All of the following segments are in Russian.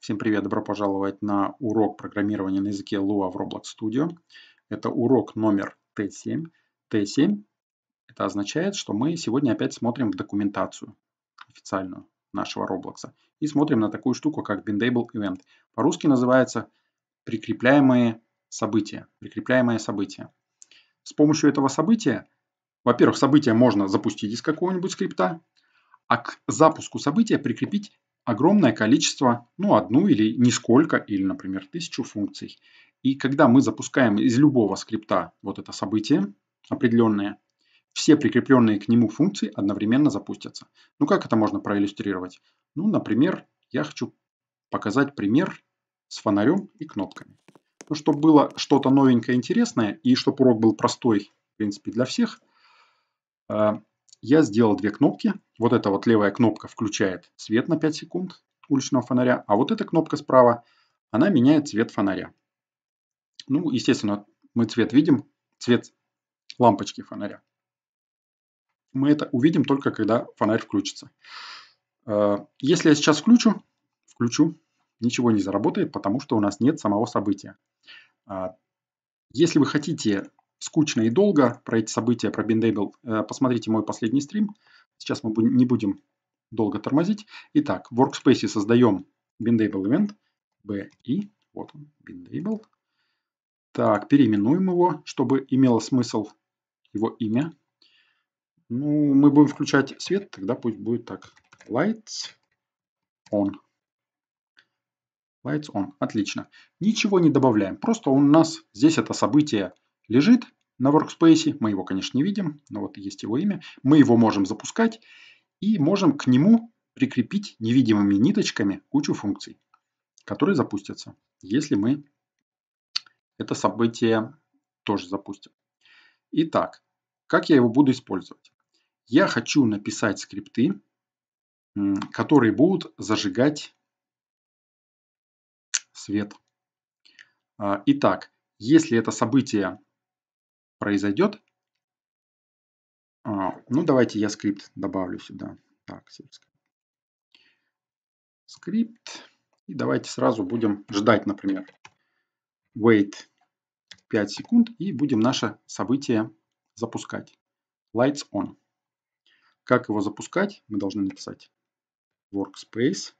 Всем привет, добро пожаловать на урок программирования на языке Lua в Roblox Studio. Это урок номер T7. T7 это означает, что мы сегодня опять смотрим в документацию официальную нашего Roblox. И смотрим на такую штуку, как Bindable Event. По-русски называется прикрепляемые события. Прикрепляемое событие. С помощью этого события, во-первых, событие можно запустить из какого-нибудь скрипта, а к запуску события прикрепить огромное количество, ну, одну или нисколько, или, например, тысячу функций. И когда мы запускаем из любого скрипта вот это событие определенное, все прикрепленные к нему функции одновременно запустятся. Ну, как это можно проиллюстрировать? Ну, например, я хочу показать пример с фонарем и кнопками. Ну, чтобы было что-то новенькое, интересное, и чтобы урок был простой, в принципе, для всех, а, я сделал две кнопки – вот эта вот левая кнопка включает свет на 5 секунд уличного фонаря, а вот эта кнопка справа, она меняет цвет фонаря. Ну, естественно, мы цвет видим, цвет лампочки фонаря. Мы это увидим только, когда фонарь включится. Э, если я сейчас включу, включу, ничего не заработает, потому что у нас нет самого события. А, если вы хотите скучно и долго про эти события, про Bindable, э, посмотрите мой последний стрим – Сейчас мы не будем долго тормозить. Итак, в Workspace создаем bindable event, bi, вот он, bindable. Так, переименуем его, чтобы имело смысл его имя. Ну, мы будем включать свет, тогда пусть будет так. Lights on. Lights on. Отлично. Ничего не добавляем. Просто у нас здесь это событие лежит на workspace. Мы его, конечно, не видим, но вот есть его имя. Мы его можем запускать и можем к нему прикрепить невидимыми ниточками кучу функций, которые запустятся, если мы это событие тоже запустим. Итак, как я его буду использовать? Я хочу написать скрипты, которые будут зажигать свет. А, итак, если это событие произойдет. А, ну, давайте я скрипт добавлю сюда. Так, скрипт. И давайте сразу будем ждать, например, wait 5 секунд и будем наше событие запускать. Lights on. Как его запускать? Мы должны написать workspace,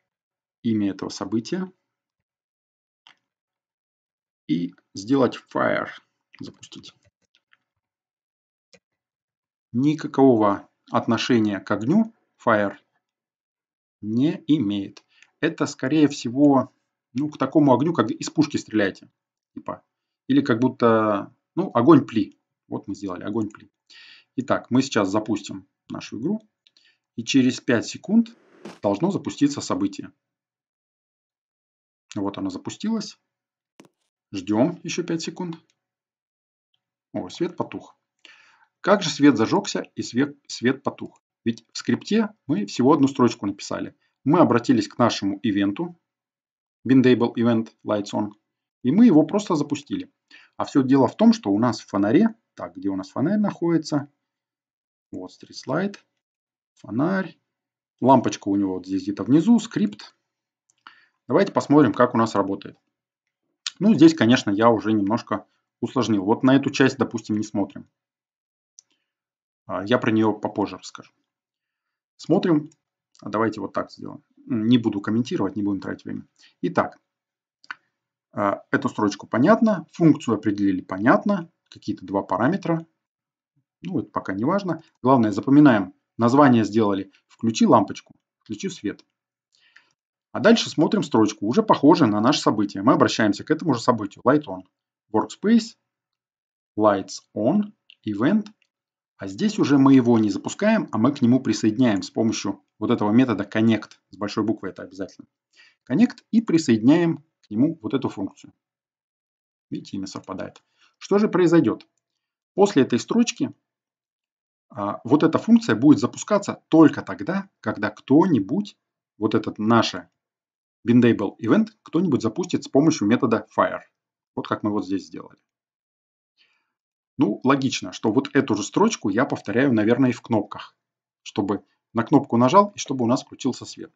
имя этого события и сделать fire, запустить никакого отношения к огню fire не имеет. Это, скорее всего, ну, к такому огню, как из пушки стреляете. Типа. Или как будто, ну, огонь пли. Вот мы сделали огонь пли. Итак, мы сейчас запустим нашу игру. И через 5 секунд должно запуститься событие. Вот оно запустилось. Ждем еще 5 секунд. О, свет потух. Как же свет зажегся и свет, свет потух? Ведь в скрипте мы всего одну строчку написали. Мы обратились к нашему ивенту, bindable event lights on, и мы его просто запустили. А все дело в том, что у нас в фонаре, так, где у нас фонарь находится, вот street slide, фонарь, лампочка у него вот здесь где-то внизу, скрипт. Давайте посмотрим, как у нас работает. Ну, здесь, конечно, я уже немножко усложнил. Вот на эту часть, допустим, не смотрим. А, я про нее попозже расскажу. Смотрим. А давайте вот так сделаем. Не буду комментировать, не будем тратить время. Итак, а, эту строчку понятно, функцию определили понятно, какие-то два параметра. Ну, это пока не важно. Главное, запоминаем. Название сделали. Включи лампочку, включи свет. А дальше смотрим строчку, уже похоже на наше событие. Мы обращаемся к этому же событию. Light on. Workspace. Lights on. Event. А здесь уже мы его не запускаем, а мы к нему присоединяем с помощью вот этого метода connect, с большой буквы это обязательно. Connect и присоединяем к нему вот эту функцию. Видите, имя совпадает. Что же произойдет? После этой строчки а, вот эта функция будет запускаться только тогда, когда кто-нибудь, вот этот наш bindable event, кто-нибудь запустит с помощью метода fire. Вот как мы вот здесь сделали. Ну, логично, что вот эту же строчку я повторяю, наверное, и в кнопках, чтобы на кнопку нажал и чтобы у нас включился свет.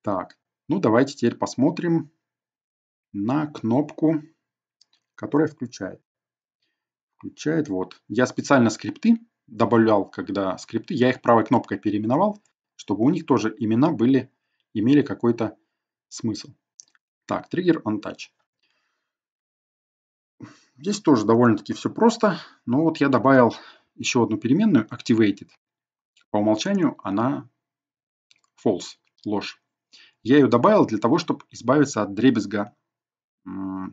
Так, ну давайте теперь посмотрим на кнопку, которая включает. Включает вот. Я специально скрипты добавлял, когда скрипты, я их правой кнопкой переименовал, чтобы у них тоже имена были, имели какой-то смысл. Так, триггер on touch. Здесь тоже довольно-таки все просто, но вот я добавил еще одну переменную activated. По умолчанию она false, ложь. Я ее добавил для того, чтобы избавиться от дребезга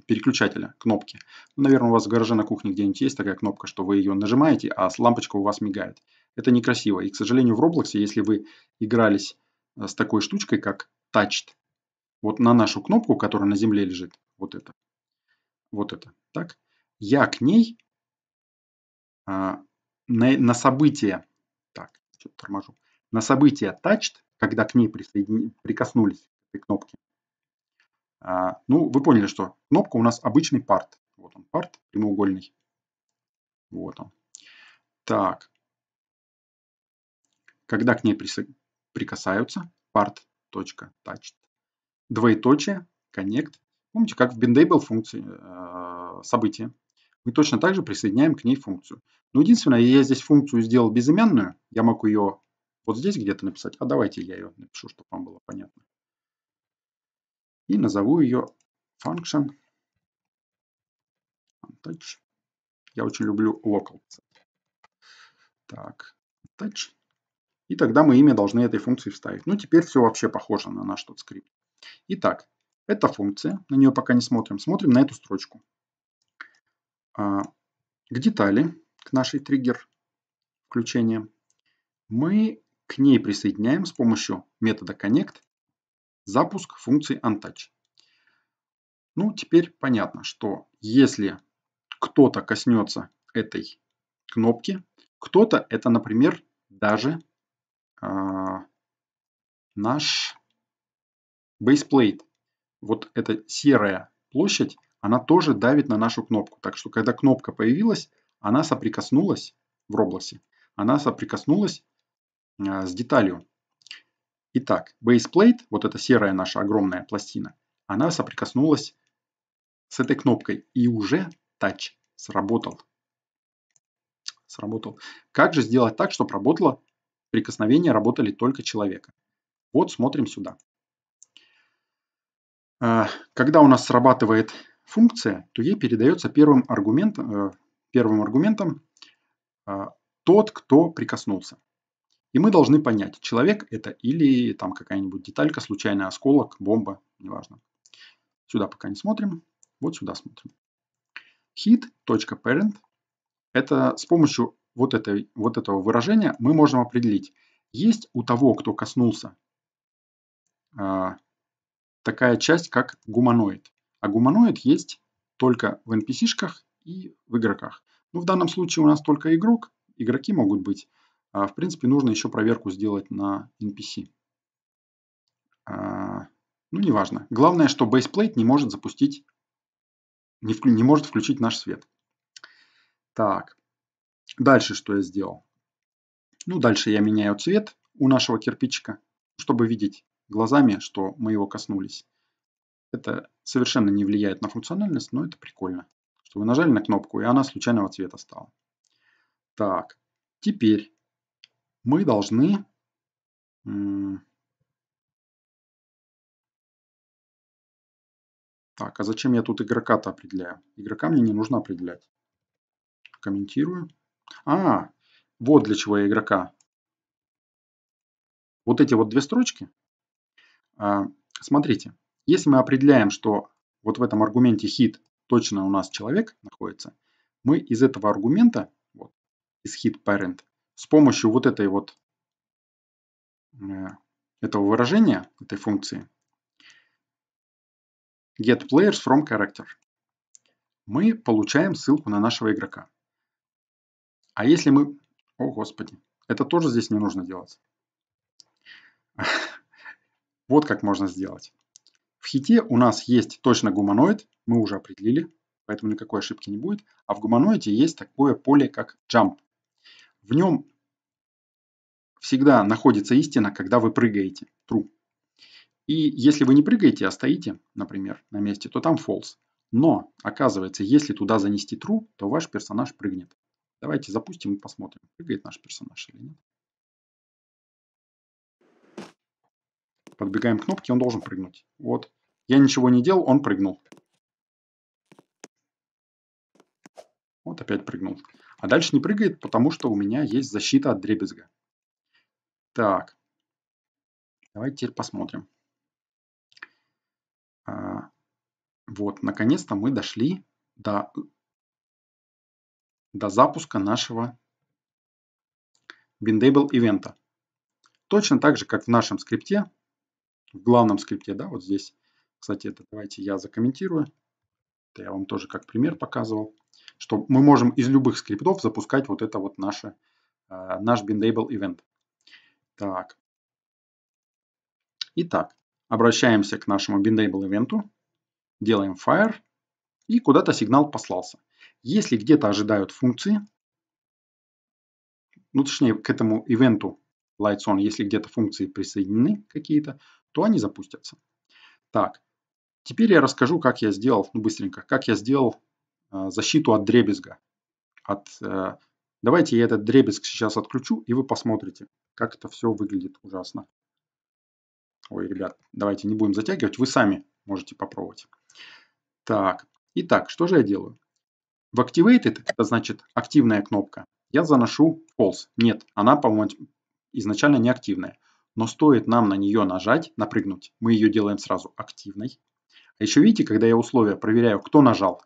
переключателя, кнопки. Ну, наверное, у вас в гараже на кухне где-нибудь есть такая кнопка, что вы ее нажимаете, а лампочка у вас мигает. Это некрасиво. И, к сожалению, в Roblox, если вы игрались э, с такой штучкой, как touched, вот на нашу кнопку, которая на земле лежит, вот это, вот это, так, я к ней а, на, на событие, так, что торможу, на событие touched, когда к ней присоедин... прикоснулись этой кнопки. А, ну, вы поняли, что кнопка у нас обычный part, Вот он, part, прямоугольный. Вот он. Так. Когда к ней прис... прикасаются, part.touched, двоеточие, connect. Помните, как в bindable функции э, события мы точно так же присоединяем к ней функцию. Но единственное, я здесь функцию сделал безымянную, я могу ее вот здесь где-то написать, а давайте я ее напишу, чтобы вам было понятно. И назову ее function untouch. Я очень люблю local. Так, untouch. И тогда мы имя должны этой функции вставить. Ну, теперь все вообще похоже на наш тот скрипт. Итак, эта функция, на нее пока не смотрим, смотрим на эту строчку. А, к детали, к нашей триггер включения, мы к ней присоединяем с помощью метода connect запуск функции untouch. Ну, теперь понятно, что если кто-то коснется этой кнопки, кто-то это, например, даже э, наш бейсплейт. Вот эта серая площадь она тоже давит на нашу кнопку. Так что, когда кнопка появилась, она соприкоснулась в Roblox, она соприкоснулась э, с деталью. Итак, baseplate, вот эта серая наша огромная пластина, она соприкоснулась с этой кнопкой и уже touch сработал. Сработал. Как же сделать так, чтобы работало прикосновения работали только человека? Вот смотрим сюда. А, когда у нас срабатывает функция, то ей передается первым, аргумент, э, первым аргументом э, тот, кто прикоснулся. И мы должны понять, человек это или там какая-нибудь деталька, случайный осколок, бомба, неважно. Сюда пока не смотрим, вот сюда смотрим. hit.parent – это с помощью вот, этой, вот этого выражения мы можем определить, есть у того, кто коснулся, э, такая часть, как гуманоид. А гуманоид есть только в NPC-шках и в игроках. Ну, в данном случае у нас только игрок, игроки могут быть. А, в принципе, нужно еще проверку сделать на NPC. А, ну, неважно. Главное, что baseplate не может запустить, не, вклю, не может включить наш свет. Так, дальше что я сделал? Ну, дальше я меняю цвет у нашего кирпичика, чтобы видеть глазами, что мы его коснулись. Это совершенно не влияет на функциональность, но это прикольно, что вы нажали на кнопку, и она случайного цвета стала. Так, теперь мы должны... Так, а зачем я тут игрока-то определяю? Игрока мне не нужно определять. Комментирую. А, вот для чего я игрока. Вот эти вот две строчки. А, смотрите, если мы определяем, что вот в этом аргументе hit точно у нас человек находится, мы из этого аргумента, вот, из hit parent, с помощью вот этой вот э, этого выражения, этой функции, get players from character, мы получаем ссылку на нашего игрока. А если мы... О, господи, это тоже здесь не нужно делать. Вот как можно сделать. В хите у нас есть точно гуманоид, мы уже определили, поэтому никакой ошибки не будет. А в гуманоиде есть такое поле, как jump. В нем всегда находится истина, когда вы прыгаете, true. И если вы не прыгаете, а стоите, например, на месте, то там false. Но, оказывается, если туда занести true, то ваш персонаж прыгнет. Давайте запустим и посмотрим, прыгает наш персонаж или нет. подбегаем к кнопке, он должен прыгнуть. Вот. Я ничего не делал, он прыгнул. Вот опять прыгнул. А дальше не прыгает, потому что у меня есть защита от дребезга. Так. Давайте теперь посмотрим. А, вот, наконец-то мы дошли до, до запуска нашего bindable ивента. Точно так же, как в нашем скрипте, в главном скрипте, да, вот здесь. Кстати, это давайте я закомментирую. Это я вам тоже как пример показывал. Что мы можем из любых скриптов запускать вот это вот наше, э, наш bindable event. Так. Итак, обращаемся к нашему bindable event. Делаем fire. И куда-то сигнал послался. Если где-то ожидают функции, ну точнее к этому ивенту lights on, если где-то функции присоединены какие-то, то они запустятся. Так, теперь я расскажу, как я сделал, ну быстренько, как я сделал э, защиту от дребезга. От, э, давайте я этот дребезг сейчас отключу, и вы посмотрите, как это все выглядит ужасно. Ой, ребят, давайте не будем затягивать, вы сами можете попробовать. Так, итак, что же я делаю? В Activated, это значит активная кнопка, я заношу false. Нет, она, по-моему, изначально не активная. Но стоит нам на нее нажать, напрыгнуть, мы ее делаем сразу активной. А еще видите, когда я условия проверяю, кто нажал,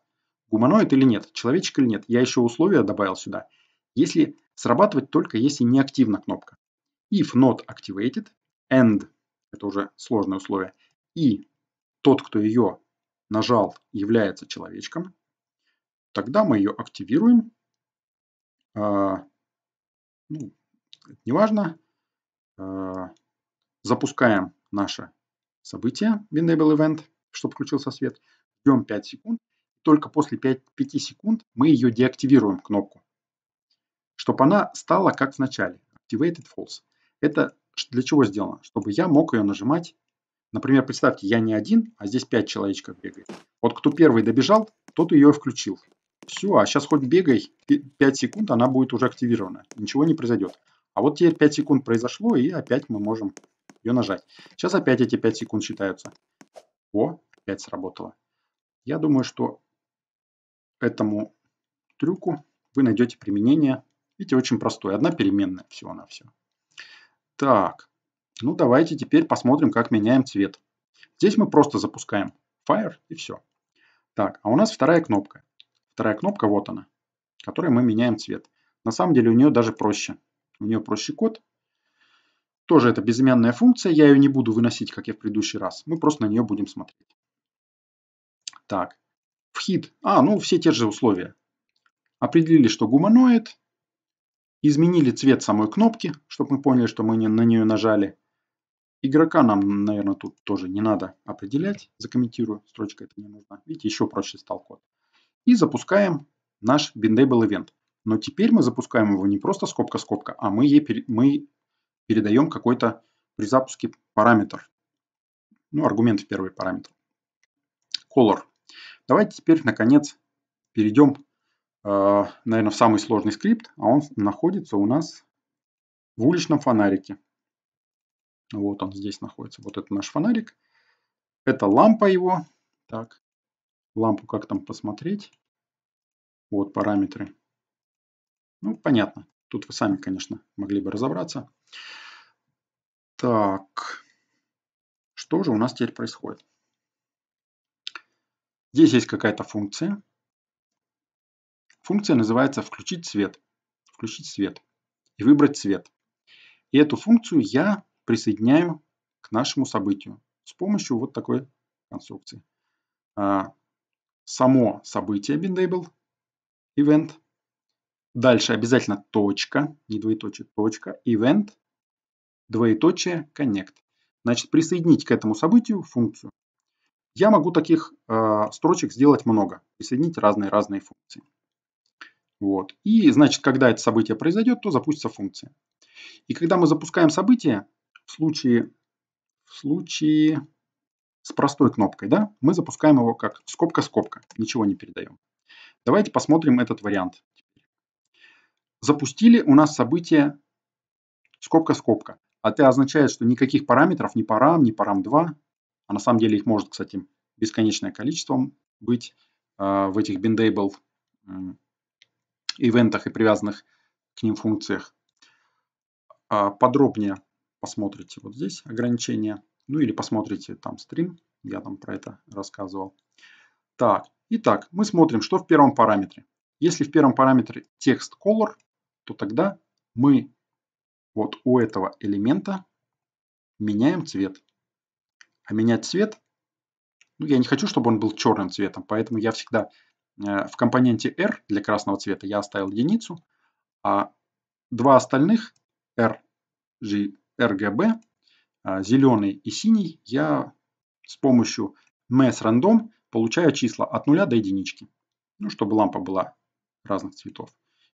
гуманоид или нет, человечек или нет, я еще условия добавил сюда. Если срабатывать только если не активна кнопка. If not activated, and, это уже сложное условие, и тот, кто ее нажал, является человечком, тогда мы ее активируем. А, ну, это не Запускаем наше событие Winable Event, чтобы включился свет. Ждем 5 секунд. Только после 5, 5 секунд мы ее деактивируем, кнопку, чтобы она стала как в начале. Activated false. Это для чего сделано? Чтобы я мог ее нажимать. Например, представьте, я не один, а здесь 5 человечков бегает. Вот кто первый добежал, тот ее включил. Все, а сейчас хоть бегай, 5 секунд она будет уже активирована. Ничего не произойдет. А вот теперь 5 секунд произошло, и опять мы можем ее нажать. Сейчас опять эти 5 секунд считаются. О, опять сработало. Я думаю, что этому трюку вы найдете применение. Видите, очень простой. Одна переменная всего-навсего. Так, ну давайте теперь посмотрим, как меняем цвет. Здесь мы просто запускаем Fire и все. Так, а у нас вторая кнопка. Вторая кнопка, вот она, которой мы меняем цвет. На самом деле у нее даже проще. У нее проще код, тоже это безымянная функция, я ее не буду выносить, как я в предыдущий раз. Мы просто на нее будем смотреть. Так, в вхит. А, ну все те же условия. Определили, что гуманоид. Изменили цвет самой кнопки, чтобы мы поняли, что мы не, на нее нажали. Игрока нам, наверное, тут тоже не надо определять. Закомментирую, строчка это не нужна. Видите, еще проще стал код. И запускаем наш bindable event. Но теперь мы запускаем его не просто скобка-скобка, а мы, ей, мы передаем какой-то при запуске параметр. Ну, аргумент в первый параметр. Color. Давайте теперь, наконец, перейдем, э, наверное, в самый сложный скрипт, а он находится у нас в уличном фонарике. Вот он здесь находится. Вот это наш фонарик. Это лампа его. Так, лампу как там посмотреть? Вот параметры. Ну, понятно. Тут вы сами, конечно, могли бы разобраться. Так, что же у нас теперь происходит? Здесь есть какая-то функция. Функция называется «включить свет». Включить свет и выбрать цвет. И эту функцию я присоединяю к нашему событию с помощью вот такой конструкции. А, само событие bindable event Дальше обязательно точка, не двоеточие, точка, event, двоеточие, connect. Значит, присоединить к этому событию функцию. Я могу таких э, строчек сделать много, присоединить разные-разные функции. Вот. И, значит, когда это событие произойдет, то запустится функция. И когда мы запускаем событие, в случае, в случае с простой кнопкой, да, мы запускаем его как скобка-скобка, ничего не передаем. Давайте посмотрим этот вариант запустили у нас событие скобка-скобка. А это означает, что никаких параметров, ни param, ни param 2, а на самом деле их может, кстати, бесконечное количество быть э, в этих bindable э, ивентах и привязанных к ним функциях. А подробнее посмотрите вот здесь ограничения, ну или посмотрите там стрим, я там про это рассказывал. Так, итак, мы смотрим, что в первом параметре. Если в первом параметре текст color, то тогда мы вот у этого элемента меняем цвет. А менять цвет, ну я не хочу, чтобы он был черным цветом, поэтому я всегда э, в компоненте R для красного цвета я оставил единицу, а два остальных R, G, RGB, а, зеленый и синий, я с помощью MS Random получаю числа от 0 до единички. Ну, чтобы лампа была разных цветов.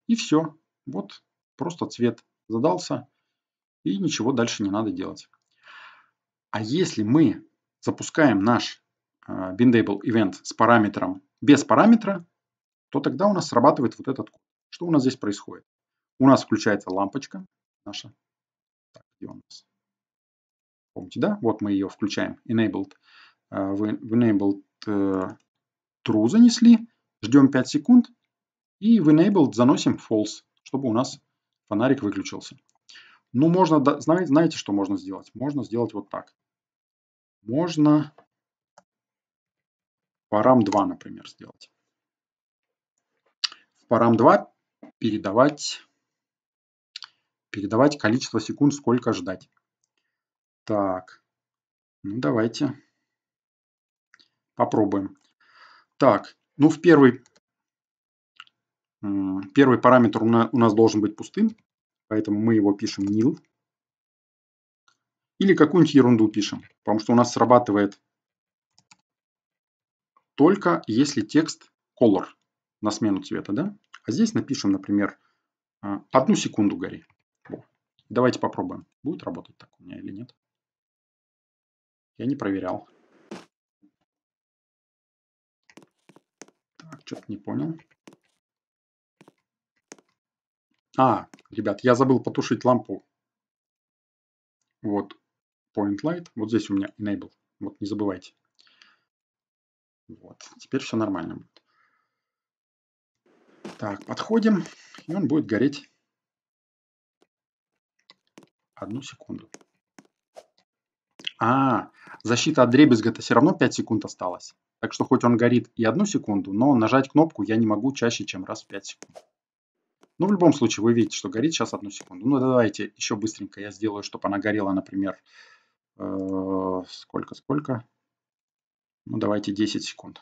И все. Вот просто цвет задался, и ничего дальше не надо делать. А если мы запускаем наш э, bindable event с параметром, без параметра, то тогда у нас срабатывает вот этот код. Что у нас здесь происходит? У нас включается лампочка наша. Так, где у нас? Помните, да? Вот мы ее включаем. Enabled. Э, в enabled э, true занесли. Ждем 5 секунд. И в enabled заносим false чтобы у нас фонарик выключился. Ну, можно, знаете, знаете, что можно сделать? Можно сделать вот так. Можно парам 2, например, сделать. В парам 2 передавать, передавать количество секунд, сколько ждать. Так, ну давайте попробуем. Так, ну в первый Первый параметр у нас должен быть пустым, поэтому мы его пишем nil. Или какую-нибудь ерунду пишем, потому что у нас срабатывает только если текст color на смену цвета. Да? А здесь напишем, например, а, одну секунду гори. Давайте попробуем, будет работать так у меня или нет. Я не проверял. Так, что-то не понял. А, ребят, я забыл потушить лампу. Вот, point light. Вот здесь у меня enable. Вот, не забывайте. Вот, теперь все нормально будет. Так, подходим, и он будет гореть одну секунду. А, защита от дребезга-то все равно 5 секунд осталось. Так что хоть он горит и одну секунду, но нажать кнопку я не могу чаще, чем раз в 5 секунд. Ну в любом случае вы видите, что горит сейчас одну секунду. Ну давайте еще быстренько я сделаю, чтобы она горела, например, сколько-сколько. Э, ну давайте 10 секунд.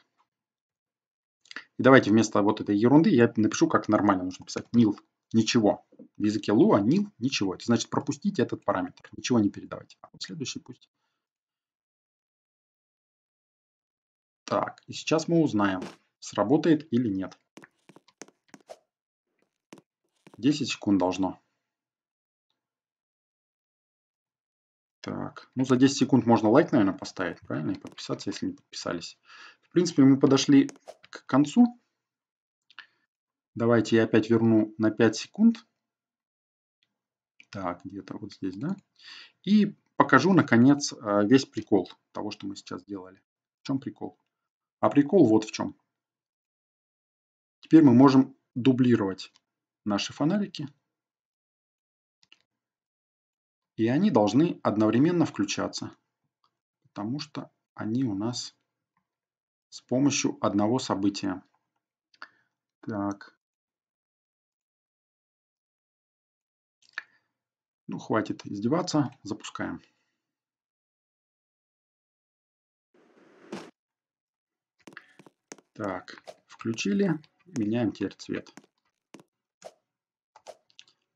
И давайте вместо вот этой ерунды я напишу, как нормально нужно писать. Nil ничего. В языке Lua nil а ничего. Это значит пропустите этот параметр. Ничего не передавайте. А вот следующий пусть. Так, и сейчас мы узнаем, сработает или нет. 10 секунд должно. Так, ну за 10 секунд можно лайк, наверное, поставить, правильно, и подписаться, если не подписались. В принципе, мы подошли к концу. Давайте я опять верну на 5 секунд. Так, где-то вот здесь, да. И покажу, наконец, э, весь прикол того, что мы сейчас делали. В чем прикол? А прикол вот в чем. Теперь мы можем дублировать наши фонарики. И они должны одновременно включаться, потому что они у нас с помощью одного события. Так. Ну, хватит издеваться, запускаем. Так, включили, меняем теперь цвет.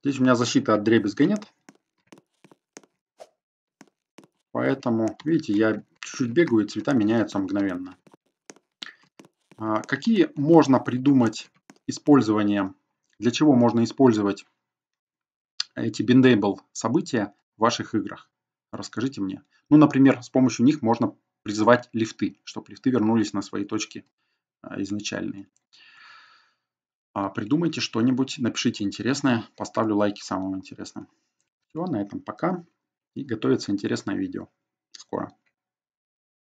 Здесь у меня защиты от дребезга нет. Поэтому, видите, я чуть-чуть бегаю, и цвета меняются мгновенно. А, какие можно придумать использование, для чего можно использовать эти bendable события в ваших играх? Расскажите мне. Ну, например, с помощью них можно призывать лифты, чтобы лифты вернулись на свои точки а, изначальные. А, придумайте что-нибудь, напишите интересное, поставлю лайки самым интересным. Все, на этом пока. И готовится интересное видео. Скоро.